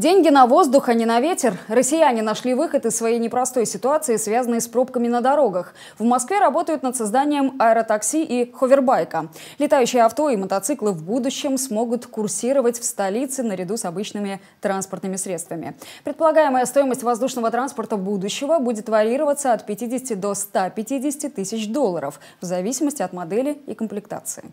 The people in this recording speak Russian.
Деньги на воздух, а не на ветер. Россияне нашли выход из своей непростой ситуации, связанной с пробками на дорогах. В Москве работают над созданием аэротакси и ховербайка. Летающие авто и мотоциклы в будущем смогут курсировать в столице наряду с обычными транспортными средствами. Предполагаемая стоимость воздушного транспорта будущего будет варьироваться от 50 до 150 тысяч долларов в зависимости от модели и комплектации.